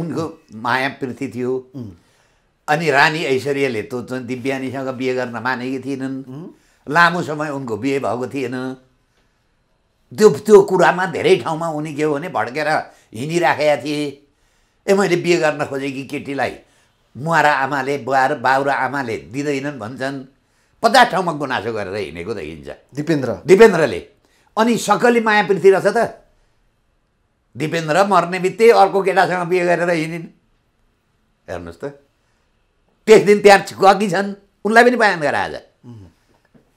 उनको माया प्रीति थियो अनि रानी ऐश्वर्यले त चाहिँ दिव्यानीसँग बिहे गर्न मानेकी थिएनन् लामो समय उनको बिहे भएको थिएन त्यो त्यो कुरामा धेरै ठाउँमा उनी के हो भने भड्केर हिँडिराखेका थिए ए मैले बिहे गर्न खोजेकी केटीलाई मुहारा आमाले बुवा र बाउ र आमाले दिँदैनन् भन्छन् पचास ठाउँमा गुनासो गरेर हिँडेको देखिन्छ दिपेन्द्र दिपेन्द्रले अनि सकली माया प्रीति रहेछ त दिपेन्द्र मर्ने बित्तिकै अर्को केटासँग बिहे गरेर हिँडिन् हेर्नुहोस् त त्यस दिन त्यहाँ गएकी छन् उनलाई पनि बयान गरे आज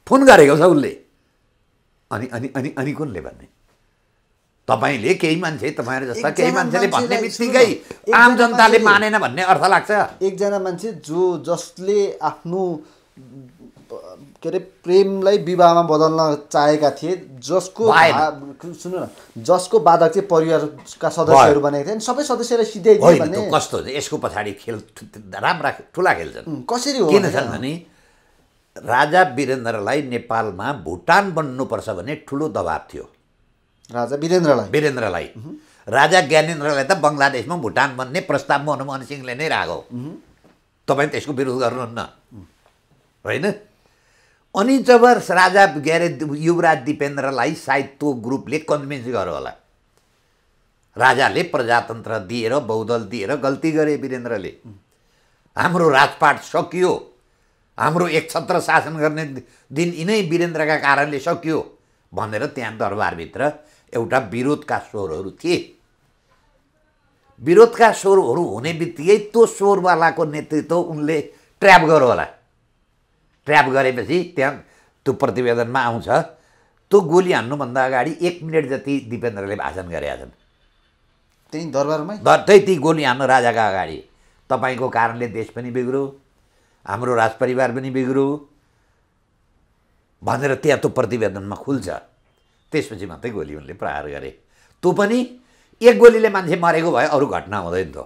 फोन गरेको छ उसले अनि अनि अनि अनि कुनले भन्ने तपाईँले केही मान्छे तपाईँहरू जस्ता केही मान्छेले भन्ने बित्तिकै आम जनताले मानेन भन्ने अर्थ लाग्छ एकजना मान्छे जो जसले आफ्नो के अरे प्रेमलाई विवाहमा बदल्न चाहेका थिए जसको सुन्नु न जसको बाधक चाहिँ परिवारका सदस्यहरू बनेको थिए सबै सदस्यलाई सिधै भने कस्तो यसको पछाडि खेल राम्रा ठुला खेल छन् कसरी हो किन छन् भने राजा वीरेन्द्रलाई नेपालमा भुटान बन्नुपर्छ भने ठुलो दबाब थियो राजा वीरेन्द्रलाई वीरेन्द्रलाई राजा ज्ञानेन्द्रलाई त बङ्गलादेशमा भुटान बन्ने प्रस्ताव मनमोहन सिंहले नै हो तपाईँ त्यसको विरोध गर्नुहुन्न होइन अनि जब राजा के युवराज दिपेन्द्रलाई सायद त्यो ग्रुपले कन्भिन्स गर होला राजाले प्रजातन्त्र दिएर बहुदल दिएर गल्ती गरे वीरेन्द्रले हाम्रो राजपाट सकियो हाम्रो एक एकछत्र शासन गर्ने दिन यिनै वीरेन्द्रका कारणले सकियो भनेर त्यहाँ दरबारभित्र एउटा विरोधका स्वरहरू थिए विरोधका स्वरहरू हुने बित्तिकै त्यो स्वरवालाको नेतृत्व उनले ट्र्याप गर होला ट्र्याप गरेपछि त्यहाँ त्यो प्रतिवेदनमा आउँछ त्यो गोली हान्नुभन्दा अगाडि एक मिनट जति दिपेन्द्रले भाषण गरेका छन् त्यही दरबारमै त्यही ती गोली हान्नु राजाका अगाडि तपाईँको कारणले देश पनि बिग्रो हाम्रो राजपरिवार पनि बिग्रो भनेर त्यहाँ त्यो प्रतिवेदनमा खुल्छ त्यसपछि मात्रै गोली उनले प्रहार गरे तँ पनि एक गोलीले मान्छे मरेको भए अरू घटना हुँदैन थियो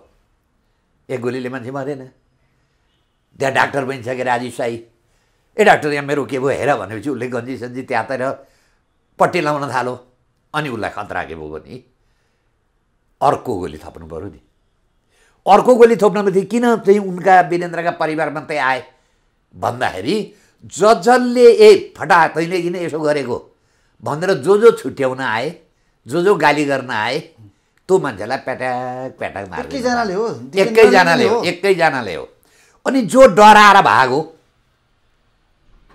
एक गोलीले मान्छे मरेन त्यहाँ डाक्टर बनिसके राजेश साई ए डाक्टर यहाँ मेरो के भयो हेर भनेपछि उसले गन्जी सन्जी त्यातेर पट्टी लाउन थालो अनि उसलाई खतरा के भयो भने अर्को गोली थप्नु पऱ्यो नि अर्को गोली थोप्न किन चाहिँ उनका वीरेन्द्रका परिवार मात्रै आए भन्दाखेरि ज जसले ए फटा तैँले किन यसो गरेको भनेर जो जो छुट्याउन आए जो जो गाली गर्न आए त्यो मान्छेलाई प्याट्याक प्याट्याक मार्यो हो एकैजनाले हो एकैजनाले हो अनि जो डराएर भाग हो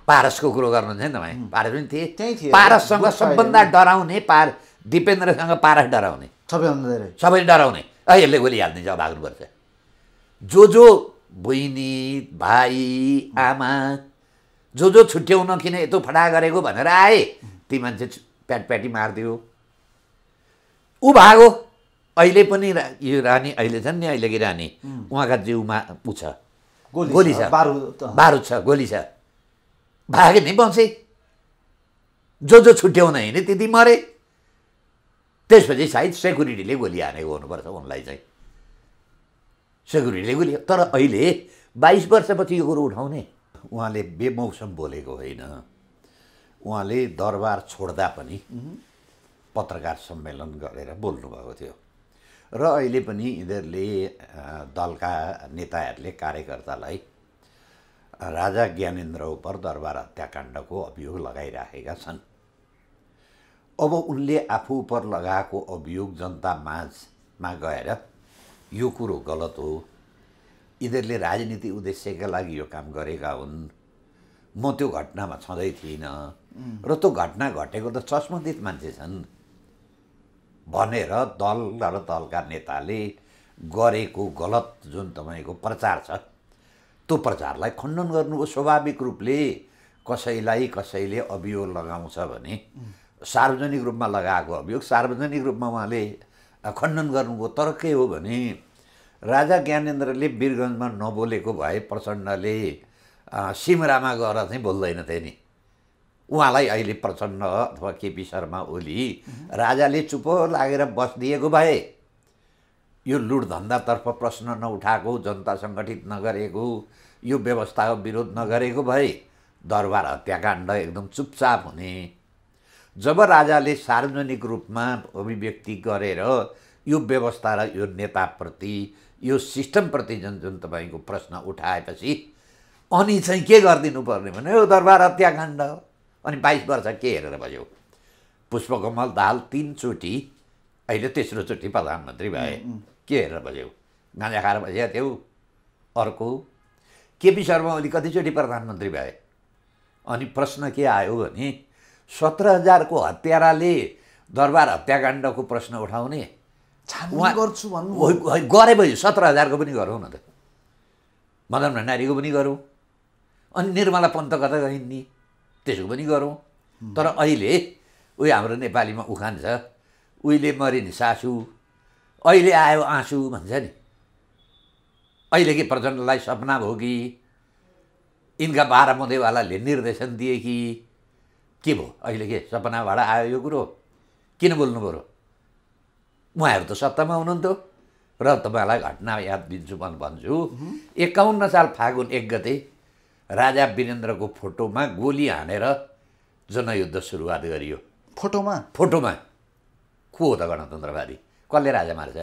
पारसको कुरो गर्नुहुन्छ नि तपाईँ पारस पनि थिए त्यहीँ थिए पारससँग सबभन्दा डराउने पार दिपेन्द्रसँग पारस डराउने सबैभन्दा धेरै सबैले डराउने है यसले गोलिहाल्ने जब भाग्नुपर्छ जो जो बहिनी भाइ आमा जो जो छुट्याउन किन यतो फटा गरेको भनेर आए ती मान्छे प्याट प्याटी मारिदियो ऊ भागो अहिले पनि यो रानी अहिले छन् नि अहिलेकी रानी उहाँका जिउमा ऊ छ गोली छ बारुद छ गोली छ भागे नि बन्से जो जो छुट्याउन हिँडे त्यति मरे त्यसपछि सायद सेक्युरिटीले गोली हानेको हुनुपर्छ उनलाई चाहिँ सेक्युरिटीले गोली तर अहिले बाइस वर्षपछि यो कुरो उठाउने उहाँले बेमौसम बोलेको होइन उहाँले दरबार छोड्दा पनि पत्रकार सम्मेलन गरेर बोल्नुभएको थियो र अहिले पनि यिनीहरूले दलका नेताहरूले कार्यकर्तालाई राजा ज्ञानेन्द्र उप दरबार हत्याकाण्डको अभियोग लगाइराखेका छन् अब उनले आफू उप लगाएको अभियोग जनता माझमा गएर यो कुरो गलत हो यिनीहरूले राजनीति उद्देश्यका लागि यो काम गरेका हुन् म त्यो घटनामा छँदै थिइनँ र त्यो घटना घटेको त चस्मदित मान्छे छन् भनेर दल र दलका नेताले गरेको गलत जुन तपाईँको प्रचार छ त्यो प्रचारलाई खण्डन गर्नु स्वाभाविक रूपले कसैलाई कसैले अभियोग लगाउँछ भने सार्वजनिक रूपमा लगाएको अभियोग सार्वजनिक रूपमा उहाँले खण्डन गर्नुको तर के हो भने राजा ज्ञानेन्द्रले वीरगन्जमा नबोलेको भए प्रचण्डले सिमरामा गएर चाहिँ बोल्दैनथे नि उहाँलाई अहिले प्रचण्ड अथवा केपी शर्मा ओली राजाले चुप लागेर बस दिएको भए यो लुटधन्दातर्फ प्रश्न नउठाएको जनता सङ्गठित नगरेको यो व्यवस्थाको विरोध नगरेको भए दरबार हत्याकाण्ड एकदम चुपचाप हुने जब राजाले सार्वजनिक रूपमा अभिव्यक्ति गरेर यो व्यवस्था र यो नेताप्रति यो सिस्टमप्रति जुन जुन तपाईँको प्रश्न उठाएपछि अनि चाहिँ के गरिदिनु पर्ने भने यो दरबार हत्याकाण्ड अनि बाइस वर्ष के हेरेर भयो पुष्पकमल दाहाल तिनचोटि अहिले तेस्रोचोटि प्रधानमन्त्री भए के हेरेर बस्यौ गाँजा खाएर बसेका थियौ अर्को केपी शर्मा ओली कतिचोटि प्रधानमन्त्री भए अनि प्रश्न के आयो भने सत्र हजारको हत्याराले दरबार हत्याकाण्डको प्रश्न उठाउने गर्छु भन्नु भयो सत्र हजारको पनि गरौँ न त मदन भण्डारीको पनि गरौँ अनि निर्मला पन्त कता गइन् त्यसको पनि गरौँ तर अहिले उयो हाम्रो नेपालीमा उखान छ उहिले मरिन् सासु अहिले आयो आँसु भन्छ नि अहिले कि प्रचण्डलाई सपना भयो कि यिनका बाह्र मधेवालाले निर्देशन दिए कि के भयो अहिले के सपनाबाट आयो यो कुरो किन बोल्नु पऱ्यो उहाँहरू त सत्तामा हुनुहुन्थ्यो र तपाईँहरूलाई घटना याद दिन्छु भन् भन्छु एकाउन्न साल फागुन एक गते राजा वीरेन्द्रको फोटोमा गोली हानेर जनयुद्ध सुरुवात गरियो फोटोमा फोटोमा को हो त गणतन्त्रवादी कसले राजा मार्छ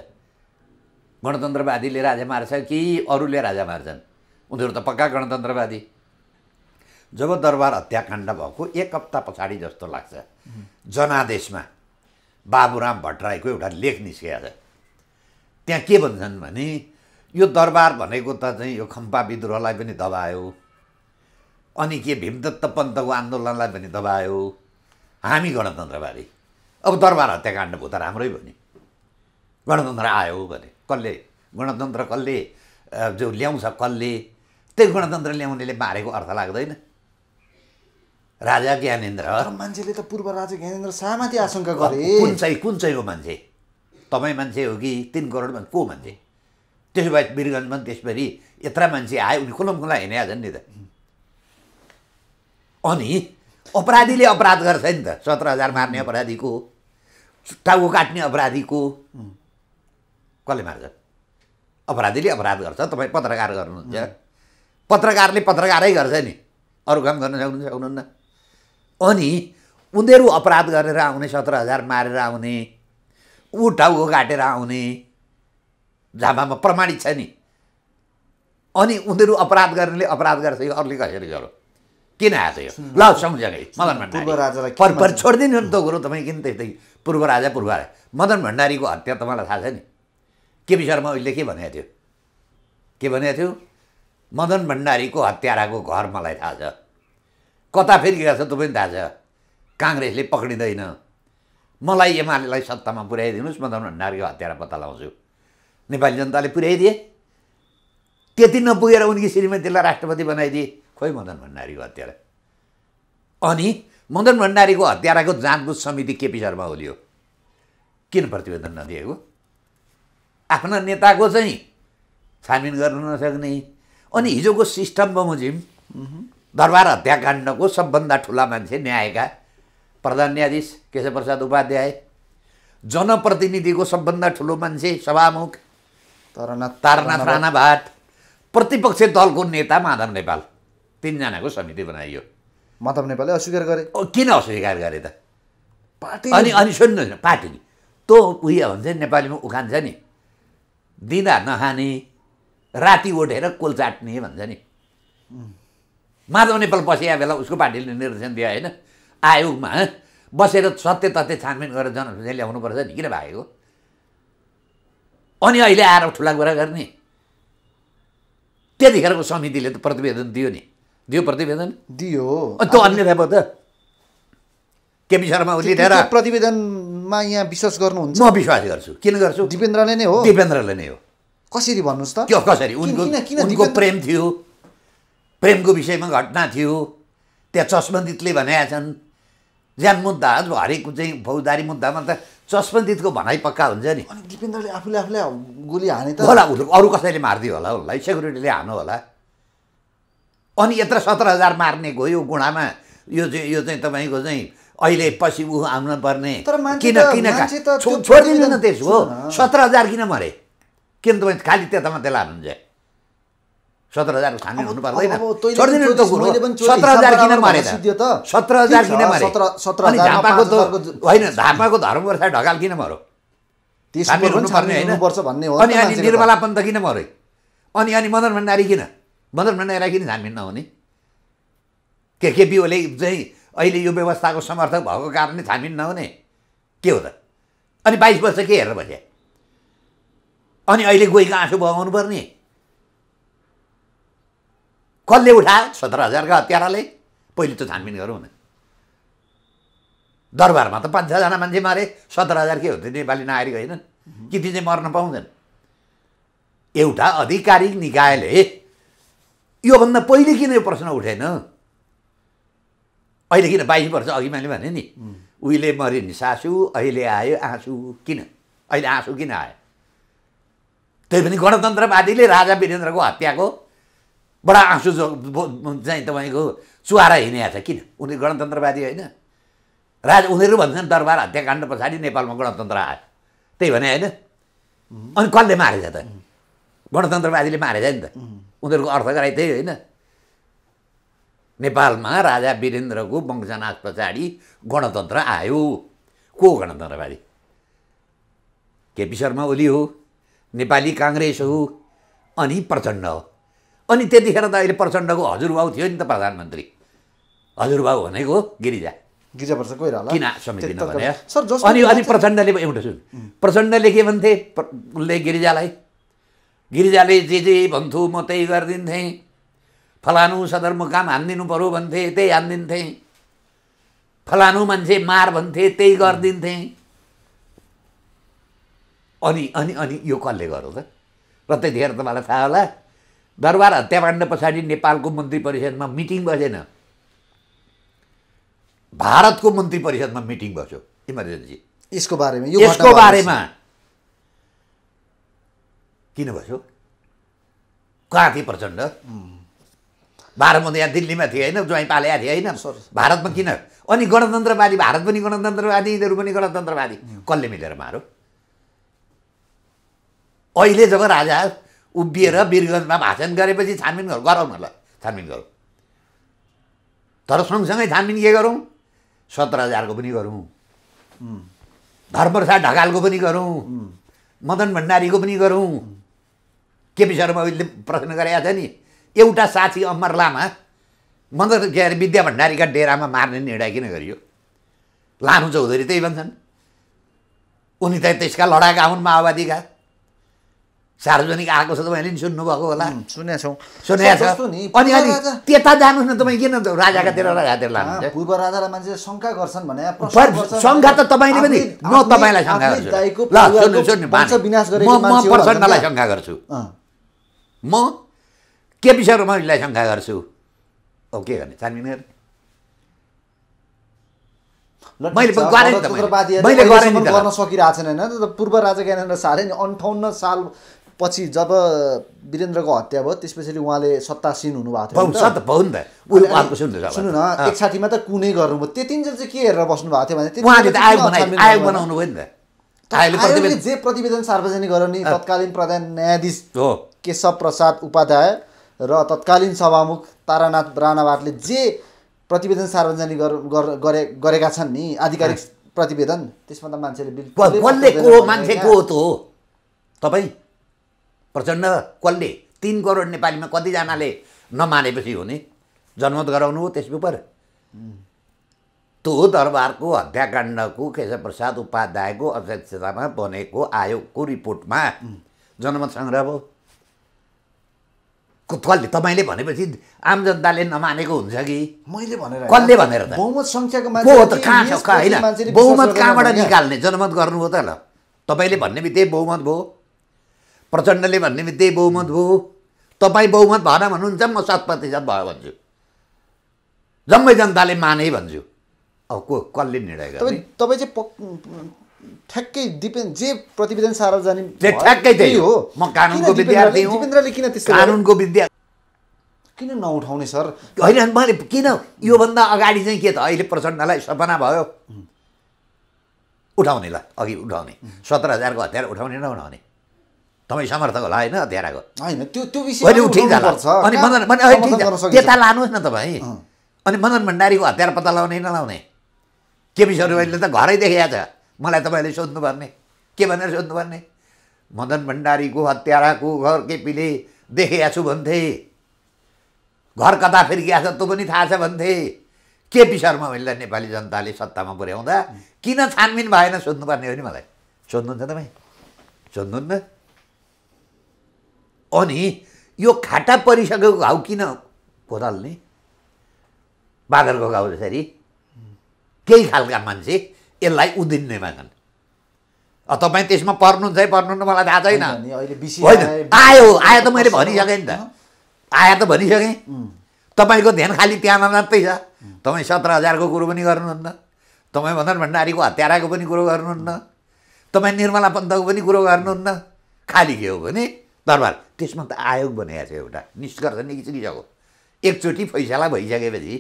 गणतन्त्रवादीले राजा मार्छ कि अरूले राजा मार्छन् उनीहरू त पक्का गणतन्त्रवादी जब दरबार हत्याकाण्ड भएको एक हप्ता पछाडि जस्तो लाग्छ जनादेशमा बाबुराम भट्टराईको एउटा लेख निस्किएको छ त्यहाँ के भन्छन् भने यो दरबार भनेको त चाहिँ यो खम्पा विद्रोहलाई पनि दबायो अनि के भीमदत्त पन्तको आन्दोलनलाई पनि दबायो हामी गणतन्त्रवादी अब दरबार हत्याकाण्ड भयो त राम्रै भयो गणतन्त्र आयो भने कसले गणतन्त्र कसले जो ल्याउँछ कसले त्यही गणतन्त्र ल्याउनेले मारेको अर्थ लाग्दैन राजा ज्ञानेन्द्र मान्छेले त पूर्व राजा ज्ञानेन्द्र सामाथि आशंका गरे कुन चाहिँ कुन चाहिँ हो मान्छे तपाईँ मान्छे हो कि तिन करोड को मान्छे त्यसो भए वीरगन्जमा त्यसपछि यत्र मान्छे आयो उनी खुलम खुला हिँडे नि त अनि अपराधीले अपराध गर्छ नि त सत्र हजार मार्ने अपराधीको टाउको काट्ने अपराधीको कसले मार्छ अपराधीले अपराध गर्छ तपाईँ पत्रकार गर्नुहुन्छ पत्रकारले पत्रकारै गर्छ नि अरू काम गर्न सक्नुहुन्छ सक्नुहुन्न अनि उनीहरू अपराध गरेर आउने सत्र हजार मारेर आउने ऊ टाउको काटेर आउने झापामा प्रमाणित छ नि अनि उनीहरू अपराध गर्नेले अपराध गर्छ यो अरूले कसरी गरौँ किन आएको यो ल सँगसँगै मदन भण्डारी पर छोडिदिनु नि त कुरो तपाईँ किन त्यस्तै पूर्व राजा पूर्व राजा मदन भण्डारीको हत्या तपाईँलाई थाहा छ नि केपी शर्मा उसले के भनेको थियो के भनेको थियो मदन भण्डारीको हत्याराको घर मलाई थाहा छ कता फेरि गएको छ त्यो पनि थाहा छ काङ्ग्रेसले पक्रिँदैन मलाई एमालेलाई सत्तामा पुर्याइदिनुहोस् मदन भण्डारीको हत्यारा पत्ता लगाउँछु नेपाली जनताले पुर्याइदिए त्यति नपुगेर उनकी श्रीमतीलाई राष्ट्रपति बनाइदिए खोइ मदन भण्डारीको हत्यारा अनि मदन भण्डारीको हत्याराको जाँचबुझ समिति केपी शर्मा ओली हो किन प्रतिवेदन नदिएको आफ्ना नेताको चाहिँ छानबिन गर्न नसक्ने अनि हिजोको सिस्टम बमोजिम दरबार हत्याकाण्डको सबभन्दा ठुला मान्छे न्यायका प्रधान न्यायाधीश केशवप्रसाद उपाध्याय जनप्रतिनिधिको सबभन्दा ठुलो मान्छे सभामुख तरनाथ तारनाथ राणा भाट प्रतिपक्ष दलको नेता माधव नेपाल तिनजनाको समिति बनाइयो माधव नेपालले अस्वीकार गरे किन अस्वीकार गरे त पार्टी अनि अनि सुन्नु न पार्टी तँ उयो हुन्छ नेपालीमा उखान्छ नि दिँदा नखाने राति उठेर कोल चाट्ने भन्छ नि माधव नेपाल बसेका बेला उसको पार्टीले निर्देशन दियो होइन आयोगमा बसेर सत्य तथ्य छानबिन गरेर ल्याउनु ल्याउनुपर्छ नि किन भएको अनि अहिले आएर ठुला कुरा गर्ने त्यतिखेरको समितिले त प्रतिवेदन दियो नि दियो प्रतिवेदन दियो त्यो अन्यथा त केपी शर्मा ओली डेरा प्रतिवेदनमा यहाँ विश्वास गर्नुहुन्छ म विश्वास गर्छु किन गर्छु दिपेन्द्रले नै हो दिपेन्द्रले नै हो कसरी भन्नुहोस् त कसरी उनको उनको प्रेम थियो प्रेमको विषयमा घटना थियो त्यहाँ चस्मन्दितले भनेका छन् ज्यान मुद्दा हरेक चाहिँ फौजदारी मुद्दामा त चस्मन्दितको भनाइ पक्का हुन्छ नि अनि दिपेन्द्रले आफूले आफूलाई गोली हाने त होला उसले अरू कसैले मारिदियो होला उसलाई सेक्युरिटीले हानु होला अनि यत्र सत्र हजार मार्ने गयो गुणामा यो चाहिँ यो चाहिँ तपाईँको चाहिँ अहिले पछि ऊ आउनु पर्ने किन किन छोडिदिँदैन त्यसो हो सत्र हजार किन मरे किन तपाईँ खालि त्यता मात्रै लानुहुन्छ सत्र हजारको खाने हुनु पर्दैन छोडिदिनु सत्र हजार किन मरे सत्र हजार किन मरे सत्र झापाको त होइन झापाको धर्म वर्ष ढकाल किन मरो अनि अनि निर्मला पन्त किन मरे अनि अनि मदन भण्डारी किन मदन भण्डारी किन झामिन नहुने के के ओले चाहिँ अहिले यो व्यवस्थाको समर्थक भएको कारणले छानबिन नहुने के हो त अनि बाइस वर्ष के हेरेर भने अनि अहिले गोइको आँसु बगाउनु पर्ने कसले उठायो सत्र हजारका हत्याराले पहिले त छानबिन गरौँ न दरबारमा त पाँच छजना मान्छे मारे सत्र हजार के हुन्थ्यो नेपाली नागरिक होइनन् कि ती चाहिँ मर्न पाउँदैन एउटा आधिकारिक निकायले योभन्दा पहिले किन यो प्रश्न उठेन अहिले किन बाइस वर्ष अघि मैले भने नि उहिले मऱ्यो नि सासु अहिले आयो आँसु किन अहिले आँसु किन आयो त्यही पनि गणतन्त्रवादीले राजा वीरेन्द्रको हत्याको बडा आँसु चाहिँ तपाईँको चुहारा हिँडेको छ किन उनी गणतन्त्रवादी होइन राजा उनीहरू भन्छन् दरबार हत्याकाण्ड पछाडि नेपालमा गणतन्त्र आयो त्यही भने होइन अनि कसले मारेछ त गणतन्त्रवादीले मारेछ नि त उनीहरूको अर्थ गराइ त्यही होइन नेपालमा राजा वीरेन्द्रको वंशनाश पछाडि गणतन्त्र आयो को गणतन्त्रवादी केपी शर्मा ओली हो नेपाली काङ्ग्रेस हो अनि प्रचण्ड हो अनि त्यतिखेर त अहिले प्रचण्डको हजुरबाउ थियो नि त प्रधानमन्त्री हजुरबाउ भनेको गिरिजा गिरिजा किन समिति अनि अनि प्रचण्डले एउटा सुन प्रचण्डले के भन्थे उसले गिरिजालाई गिरिजाले जे जे भन्थ्यो म त्यही गरिदिन्थेँ फलानु सदरमुकाम हानिदिनु पऱ्यो भन्थे त्यही हानिदिन्थे फलानु मान्छे मार भन्थे त्यही गरिदिन्थे अनि अनि अनि यो कसले गर्यो त र त्यतिखेर तपाईँलाई थाहा होला दरबार हत्याकाण्ड पछाडि नेपालको मन्त्री परिषदमा मिटिङ बसेन भारतको मन्त्री परिषदमा मिटिङ बस्यो इमर्जेन्सी यसको बारेमा यसको बारेमा किन बस्यो कहाँ थिए प्रचण्ड भारतमा त यहाँ दिल्लीमा थिए होइन ज्वाइँ पालेका थिए होइन भारतमा किन अनि गणतन्त्रवादी भारत पनि गणतन्त्रवादी यिनीहरू पनि गणतन्त्रवादी कसले मिलेर मारो अहिले जब राजा उभिएर वीरगन्जमा भाषण गरेपछि छानबिन गरौँ गरौँ ल छानबिन गरौँ तर सँगसँगै छानबिन के गरौँ सत्र हजारको पनि गरौँ धर्मप्रसाद ढकालको पनि गरौँ मदन भण्डारीको पनि गरौँ केपी शर्मा ओलीले प्रश्न गरेका छ नि एउटा साथी अमर लामा मदन के अरे विद्या भण्डारीका डेरामा मार्ने निर्णय किन गरियो लामो चौधरी त्यही भन्छन् उनी त त्यसका लडाका हुन् माओवादीका सार्वजनिक आएको छ तपाईँले नि सुन्नुभएको होला सुनेछौँ छौँ सुनेको अनि त्यता जानुहोस् न तपाईँ किन राजाकातिर राजातिर लानु पूर्व राजालाई मान्छे शङ्का गर्छन् भने शङ्का त तपाईँले पनि म तपाईँलाई शङ्का गर्छु ल सुन्नु सुन्नु म प्रचण्डलाई शङ्का गर्छु म के विषयहरूमा यिनलाई शङ्का गर्छु हो के गर्ने छानबिन गर्ने मैले गर्न सकिरहेको छैन होइन पूर्व राजा ज्ञानेन्द्र शाहले नि अन्ठाउन्न साल पछि जब वीरेन्द्रको हत्या भयो त्यस पछाडि उहाँले सत्तासीन हुनुभएको थियो सुन्नु न एकसाठीमा त कुनै गर्नुभयो त्यतिन्जेल चाहिँ के हेरेर बस्नु भएको थियो भने जे प्रतिवेदन सार्वजनिक गर्ने तत्कालीन प्रधान न्यायाधीश केशव प्रसाद उपाध्याय र तत्कालीन सभामुख तारानाथ राणावाटले जे प्रतिवेदन सार्वजनिक गरे गरेका छन् नि आधिकारिक प्रतिवेदन त्यसमा त मान्छेले मान्छेको त हो तपाईँ प्रचण्ड कसले तिन करोड नेपालीमा कतिजनाले नमानेपछि हो नि जनमत गराउनु हो त्यस उपर त्यो दरबारको हत्याकाण्डको केशवप्रसाद उपाध्यायको अध्यक्षतामा बनेको आयोगको रिपोर्टमा जनमत सङ्ग्रह भयो कसले तपाईँले भनेपछि आम जनताले नमानेको हुन्छ कि मैले भनेर कसले भनेर बहुमत संख्याको बहुमत कहाँबाट निकाल्ने जनमत गर्नु हो त ल तपाईँले भन्ने बित्तिकै बहुमत भयो प्रचण्डले भन्ने बित्तिकै बहुमत भयो तपाईँ बहुमत भएन भन्नुहुन्छ म सात प्रतिशत भयो भन्छु जम्मै जनताले माने भन्छु अब को कसले निर्णय गर्ने तपाईँ चाहिँ ठ्याक्कै दिपेन जे प्रतिवेदन सार्वजनिक ठ्याक्कै त्यही हो म कानुनको विद्यार्थी दिपेन्द्रले किन त्यस्तो कानुनको विद्या किन नउठाउने सर होइन मैले किन योभन्दा अगाडि चाहिँ के त अहिले प्रचण्डलाई सपना भयो उठाउने ल अघि उठाउने सत्र हजारको हतियार उठाउने नउठाउने तपाईँ समर्थक होला होइन हतियारको होइन त्यो त्यो विषय अनि मदन त्यता लानुहोस् न तपाईँ अनि मदन भण्डारीको हतियार पत्ता लगाउने नलाउने केपी अहिले त घरै देखाएको छ मलाई तपाईँले सोध्नुपर्ने के भनेर सोध्नुपर्ने मदन भण्डारीको हत्याराको घर केपीले देखेका छु भन्थे घर कता फिर्किया छ तँ पनि थाहा छ भन्थे केपी शर्मा ओलीलाई नेपाली जनताले सत्तामा पुर्याउँदा किन छानबिन भएन सोध्नुपर्ने हो नि मलाई सोध्नुहुन्छ तपाईँ सोध्नुहुन्न अनि यो खाटा परिसकेको घाउ किन खोदाल्ने बाँदरको घाउ जसरी केही खालका मान्छे यसलाई उदिन्ने मागन् तपाईँ त्यसमा पर्नुहुन्छ है पर्नुहुन्न मलाई थाहा छैन होइन आयो आयो त मैले भनिसकेँ नि त आयो त भनिसकेँ तपाईँको ध्यान खालि त्यहाँ मात्रै छ तपाईँ सत्र हजारको कुरो पनि गर्नुहुन्न तपाईँ मदन भण्डारीको हत्याराको पनि कुरो गर्नुहुन्न तपाईँ निर्मला पन्तको पनि कुरो गर्नुहुन्न खालि के हो भने दरबार त्यसमा त आयोग बनाएको छ एउटा निष्कर्ष निस्किसक्यो एकचोटि फैसला भइसकेपछि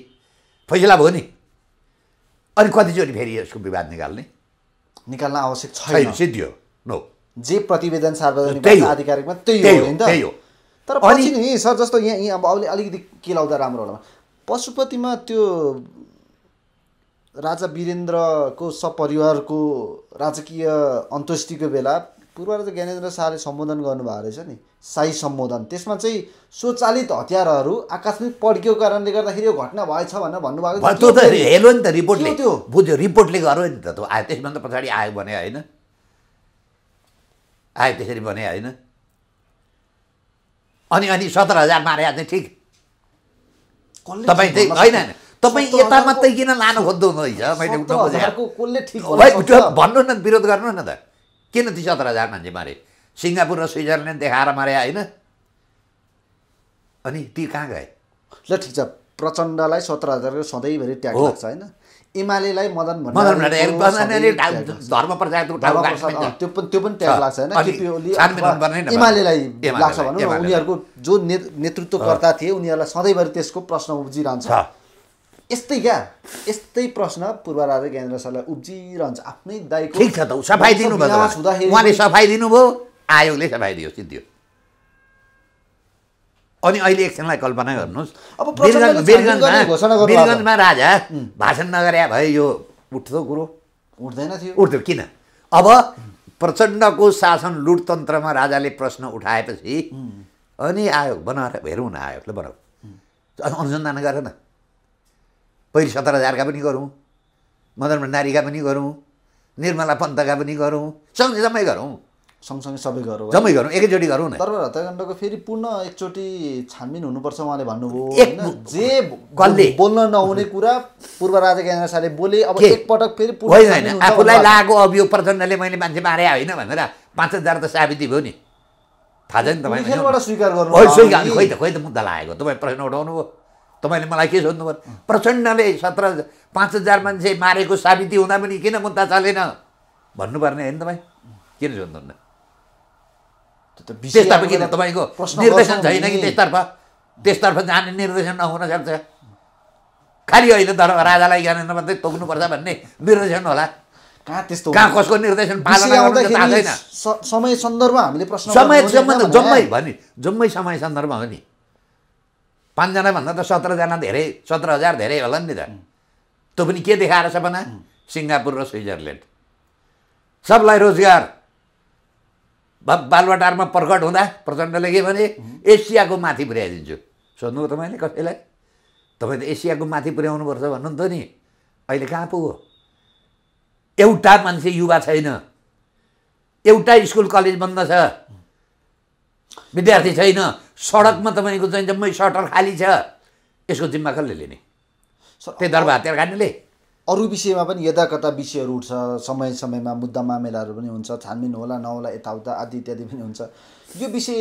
फैसला भयो नि अनि कतिचोटि फेरि यसको विवाद निकाल्ने निकाल्न आवश्यक छैन सिद्धियो नो जे प्रतिवेदन सार्वजनिक आधिकारिकमा त्यही हो त्यही हो तर पछि नि सर जस्तो यहाँ यहाँ अब अलिकति के लाउँदा राम्रो होला पशुपतिमा त्यो राजा वीरेन्द्रको सपरिवारको राजकीय अन्त्येष्टिको बेला पूर्व राजा ज्ञानेन्द्र शाहले सम्बोधन गर्नुभएको रहेछ नि साई सम्बोधन त्यसमा चाहिँ स्वचालित हतियारहरू आकस्मिक पड्किएको कारणले गर्दाखेरि यो घटना भएछ भनेर भन्नुभएको हेलो नि त रिपोर्टले त्यो बुझ्यो रिपोर्टले गर्यो नि त आयो त्यसमा त पछाडि आयो भने होइन आयो त्यसरी भने होइन अनि अनि सत्र हजार मारे चाहिँ ठिक तपाईँ चाहिँ होइन तपाईँ यता मात्रै किन लानु खोज्दो हुँदो मैले भन्नु न विरोध गर्नु न त किन ती सत्र हजार मान्छे मारे सिङ्गापुर र स्विजरल्यान्ड देखाएर मारे होइन अनि ती कहाँ गए ल ठिक छ प्रचण्डलाई सत्र हजारको सधैँभरि ट्याग लाग्छ होइन एमालेलाई मदन धर्म प्रचार त्यो पनि त्यो पनि ट्याग लाग्छ होइन इमालेलाई लाग्छ भनौँ न उनीहरूको जो नेतृत्वकर्ता थिए उनीहरूलाई सधैँभरि त्यसको प्रश्न उब्जिरहन्छ यस्तै क्या यस्तै प्रश्न पूर्वराजा ज्ञानेन्द्र सरलाई उब्जिरहन्छ आफ्नै दाइको ठिक छ त सफाइ दिनुभयो उहाँले सफाइ दिनुभयो आयोगले सफाइ दियो सिद्धियो अनि अहिले एकछिनलाई कल्पना गर्नुहोस् अब बिरगन्जमा राजा भाषण नगरे भए यो उठ्थ्यो कुरो उठ्दैन थियो उठ्थ्यो किन अब प्रचण्डको शासन लुटतन्त्रमा राजाले प्रश्न उठाएपछि अनि आयोग बनाएर हेरौँ न आयोगले बनाऊ अनुसन्धान गरेन पहिले सत्र हजारका पनि गरौँ मदन भण्डारीका पनि गरौँ निर्मला पन्तका पनि गरौँ सँगै जम्मै गरौँ सँगसँगै सबै गरौँ जम्मै गरौँ एकैचोटि गरौँ न तर हत्याकाण्डको फेरि पुनः एकचोटि छानबिन हुनुपर्छ उहाँले भन्नुभयो जे गल्ले बोल्न नहुने कुरा पूर्व राजा केन्द्र शाहले बोले अब एकपटक फेरि होइन आफूलाई लागेको अभियोग प्रचण्डले मैले मान्छे मारे होइन भनेर पाँच हजार त साबिती भयो नि थाहा छैन नि तपाईँ स्वीकार गर्नु खोइ त खोइ त मुद्दा लागेको तपाईँ प्रश्न उठाउनु भयो तपाईँले मलाई के सोध्नु पर्यो प्रचण्डले सत्र पाँच हजार मान्छे मारेको साबिती हुँदा पनि किन मुद्दा चालेन भन्नुपर्ने होइन तपाईँ किन सोध्नुहुन्न त्यसतर्फ किन तपाईँको निर्देशन छैन कि त्यसतर्फ त्यसतर्फ जाने निर्देशन नहुन सक्छ खालि अहिले तर राजालाई ज्ञानेन्द्र मात्रै तोक्नुपर्छ भन्ने निर्देशन होला कहाँ त्यस्तो कहाँ कसको निर्देशन समय सन्दर्भ हामीले प्रश्न समय सम्बन्ध जम्मै भने जम्मै समय सन्दर्भ हो नि पाँचजनाभन्दा त सत्रजना धेरै सत्र हजार धेरै होला नि त त्यो पनि के देखाएर सपना सिङ्गापुर र स्विजरल्यान्ड सबलाई रोजगार बालवाटारमा प्रकट हुँदा प्रचण्डले के भने एसियाको माथि पुर्याइदिन्छु सोध्नु तपाईँले कसैलाई तपाईँ त एसियाको माथि पुर्याउनुपर्छ भन्नु नि त नि अहिले कहाँ पुगो एउटा मान्छे युवा छैन एउटा स्कुल कलेज बन्द छ विद्यार्थी छैन सडकमा तपाईँको चाहिँ जम्मै सटर खाली छ यसको जिम्मा कसले लिने त्यही दरबार हतियार खानेले अरू विषयमा पनि कता विषयहरू उठ्छ समय समयमा मुद्दा मामिलाहरू पनि हुन्छ छानबिन होला नहोला यताउता आदि इत्यादि पनि हुन्छ यो विषय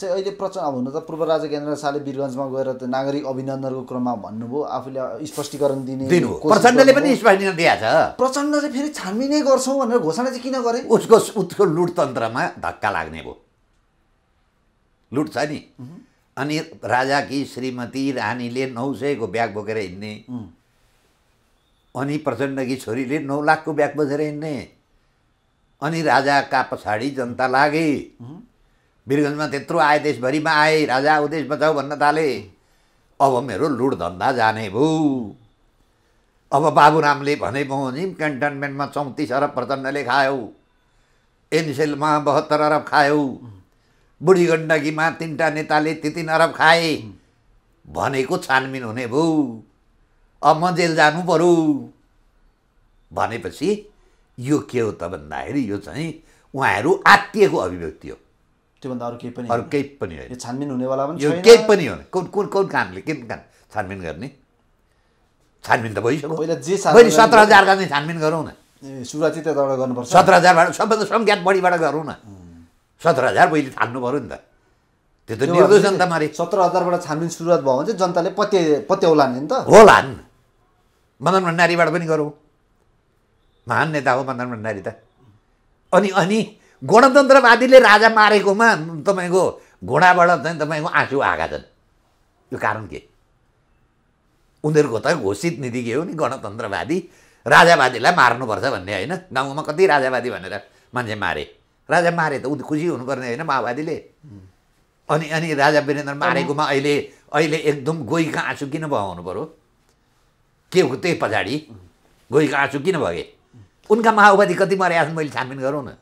चाहिँ अहिले प्रचण्ड हुन त पूर्व राजा केन्द्र शाहले वीरगन्जमा गएर त नागरिक अभिनन्दनको क्रममा भन्नुभयो आफूले स्पष्टीकरण दिने प्रचण्डले पनि स्पष्टीकरण दिएछ प्रचण्डले फेरि छानबिनै गर्छौँ भनेर घोषणा चाहिँ किन गरे उसको उसको लुटतन्त्रमा धक्का लाग्ने भयो लुट्छ नि अनि राजाकी श्रीमती रानीले नौ सयको ब्याग बोकेर हिँड्ने अनि प्रचण्ड कि छोरीले नौ लाखको ब्याग बोकेर हिँड्ने अनि राजाका पछाडि जनता लागे वीरगन्जमा त्यत्रो आए देशभरिमा आए राजा उदेश बचाऊ भन्न थाले अब मेरो लुट धन्दा जाने भयो अब बाबुरामले भने भने क्यान्टनमेन्टमा चौतिस अरब प्रचण्डले खायो एनसेलमा बहत्तर अरब खायो बुढी गण्डकीमा तिनवटा नेताले त्यति नरम खाए भनेको छानबिन हुने भयो अब म जेल जानु पऱ्यो भनेपछि यो के हो त भन्दाखेरि यो चाहिँ उहाँहरू आत्तिएको अभिव्यक्ति हो त्योभन्दा अरू केही पनि अरू केही पनि होइन छानबिन हुनेवाला पनि यो केही पनि होइन कुन कुन कुन कामले के काम छानबिन गर्ने छानबिन त भइसक्यो पहिला जे सत्र हजारका चाहिँ छानबिन गरौँ न सुरुवाती त गर्नुपर्छ सत्र हजारबाट सबभन्दा सङ्ख्या बढीबाट गरौँ न सत्र हजार पहिले छान्नु पऱ्यो नि त त्यो त निर्दोष जनता मारे सत्र हजारबाट छानबिन सुरुवात भयो भने चाहिँ जनताले पत्या पत्याउला नि त नि मदन भण्डारीबाट पनि गरौँ महान नेता हो मदन भण्डारी त अनि अनि गणतन्त्रवादीले राजा मारेकोमा तपाईँको घोडाबाट चाहिँ तपाईँको आँसु आएका छन् यो कारण के उनीहरूको त घोषित नीति के हो नि गणतन्त्रवादी राजावादीलाई मार्नुपर्छ भन्ने होइन गाउँमा कति राजावादी भनेर मान्छे मारे राजा मारे त ऊ खुसी हुनुपर्ने होइन माओवादीले अनि अनि राजा वीरेन्द्र मारेकोमा अहिले अहिले एकदम गोहीका आँसु किन भयो हुनु पऱ्यो के हो त्यही पछाडि गोहीका आँसु किन भगे उनका माओवादी कति मरे छन् मैले छानबिन गरौँ न